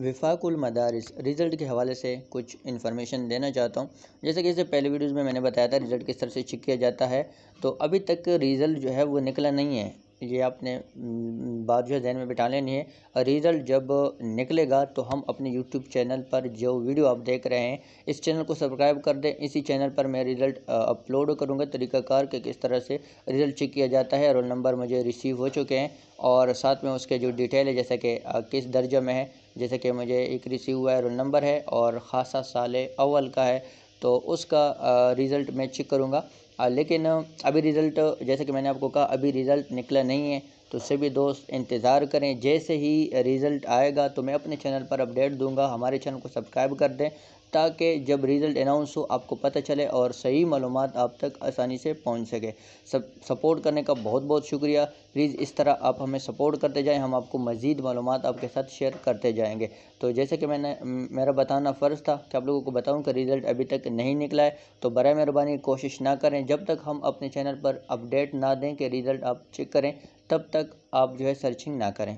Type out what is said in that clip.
विफाकुल मदारिस result के हवाले से कुछ इन्फॉर्मेशन देना चाहता हूँ जैसे कि इससे पहले वीडियोज़ में मैंने बताया था रिज़ल्ट किस तरह से चेक किया जाता है तो अभी तक रिज़ल्ट जो है वो निकला नहीं है ये आपने हम्म, बात जो है जहन में बिठा लेनी है रिज़ल्ट जब निकलेगा तो हम अपने यूट्यूब चैनल पर जो वीडियो आप देख रहे हैं इस चैनल को सब्सक्राइब कर दें इसी चैनल पर मैं रिज़ल्ट अपलोड करूँगा तरीकाकार के किस तरह से रिज़ल्ट चेक किया जाता है रोल नंबर मुझे रिसीव हो चुके हैं और साथ में उसके जो डिटेल है जैसे कि किस दर्जे में है जैसे कि मुझे एक रिसीव हुआ है रोल नंबर है और ख़ासा साल अव्वल का है तो उसका रिज़ल्ट मैं चेक करूँगा लेकिन अभी रिज़ल्ट जैसे कि मैंने आपको कहा अभी रिज़ल्ट निकला नहीं है तो सभी दोस्त इंतज़ार करें जैसे ही रिज़ल्ट आएगा तो मैं अपने चैनल पर अपडेट दूंगा हमारे चैनल को सब्सक्राइब कर दें ताकि जब रिज़ल्ट अनाउंस हो आपको पता चले और सही मालूम आप तक आसानी से पहुंच सके सब सपोर्ट करने का बहुत बहुत शुक्रिया प्लीज़ इस तरह आप हमें सपोर्ट करते जाएं हम आपको मज़ीद मालूम आपके साथ शेयर करते जाएंगे तो जैसे कि मैंने मेरा बताना फ़र्ज़ था कि आप लोगों को बताऊँ कि रिज़ल्ट अभी तक नहीं निकला है तो बर मेहरबानी कोशिश ना करें जब तक हम अपने चैनल पर अपडेट ना दें कि रिज़ल्ट आप चेक करें तब तक आप जो है सर्चिंग ना करें